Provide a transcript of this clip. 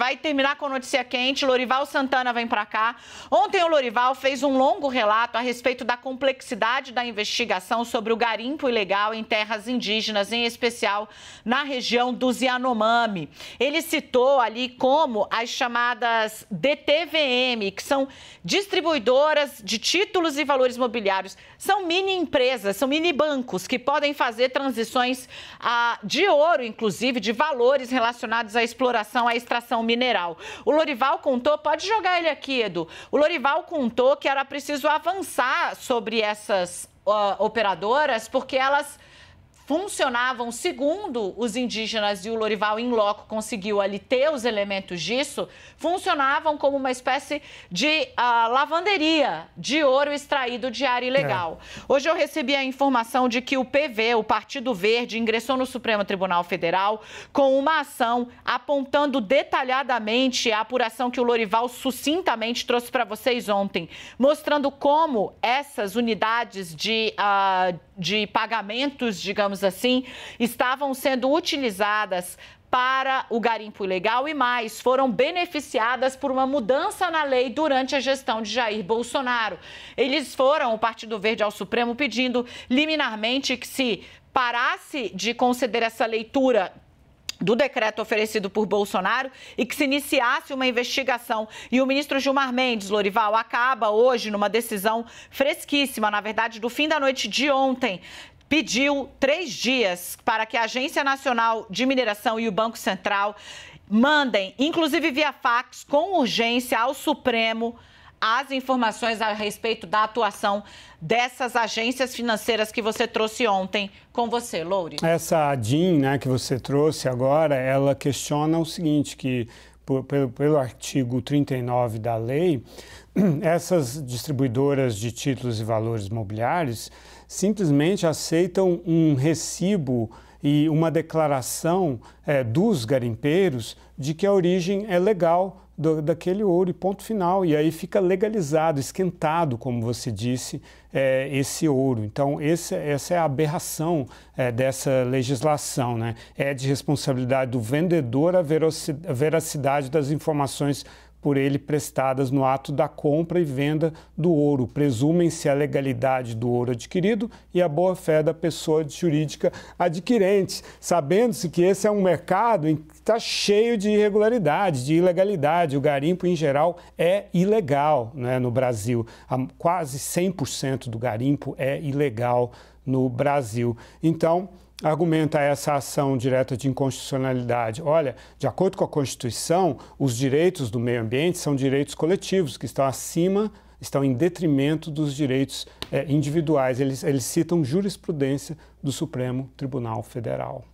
vai terminar com notícia quente. Lorival Santana vem para cá. Ontem o Lorival fez um longo relato a respeito da complexidade da investigação sobre o garimpo ilegal em terras indígenas, em especial na região dos Yanomami. Ele citou ali como as chamadas DTVM, que são distribuidoras de títulos e valores mobiliários, são mini empresas, são mini bancos que podem fazer transições ah, de ouro, inclusive, de valores relacionados à exploração, à extração mineral. O Lorival contou, pode jogar ele aqui, Edu. O Lorival contou que era preciso avançar sobre essas uh, operadoras porque elas funcionavam, segundo os indígenas e o Lorival em loco conseguiu ali ter os elementos disso, funcionavam como uma espécie de uh, lavanderia de ouro extraído de área é. ilegal. É. Hoje eu recebi a informação de que o PV, o Partido Verde, ingressou no Supremo Tribunal Federal com uma ação apontando detalhadamente a apuração que o Lorival sucintamente trouxe para vocês ontem, mostrando como essas unidades de, uh, de pagamentos, digamos digamos assim, estavam sendo utilizadas para o garimpo ilegal e mais foram beneficiadas por uma mudança na lei durante a gestão de Jair Bolsonaro. Eles foram, o Partido Verde ao Supremo, pedindo liminarmente que se parasse de conceder essa leitura do decreto oferecido por Bolsonaro e que se iniciasse uma investigação. E o ministro Gilmar Mendes, Lorival, acaba hoje numa decisão fresquíssima, na verdade, do fim da noite de ontem, pediu três dias para que a Agência Nacional de Mineração e o Banco Central mandem, inclusive via fax, com urgência ao Supremo as informações a respeito da atuação dessas agências financeiras que você trouxe ontem com você, Loure. Essa DIN, né, que você trouxe agora, ela questiona o seguinte, que por, pelo, pelo artigo 39 da lei, essas distribuidoras de títulos e valores mobiliários simplesmente aceitam um recibo e uma declaração é, dos garimpeiros de que a origem é legal do, daquele ouro e ponto final. E aí fica legalizado, esquentado, como você disse, é, esse ouro. Então, esse, essa é a aberração é, dessa legislação. Né? É de responsabilidade do vendedor a veracidade das informações por ele prestadas no ato da compra e venda do ouro. Presumem-se a legalidade do ouro adquirido e a boa-fé da pessoa jurídica adquirente, sabendo-se que esse é um mercado em que está cheio de irregularidade, de ilegalidade. O garimpo, em geral, é ilegal né, no Brasil. Quase 100% do garimpo é ilegal no Brasil. Então, argumenta essa ação direta de inconstitucionalidade. Olha, de acordo com a Constituição, os direitos do meio ambiente são direitos coletivos que estão acima estão em detrimento dos direitos é, individuais. Eles, eles citam jurisprudência do Supremo Tribunal Federal.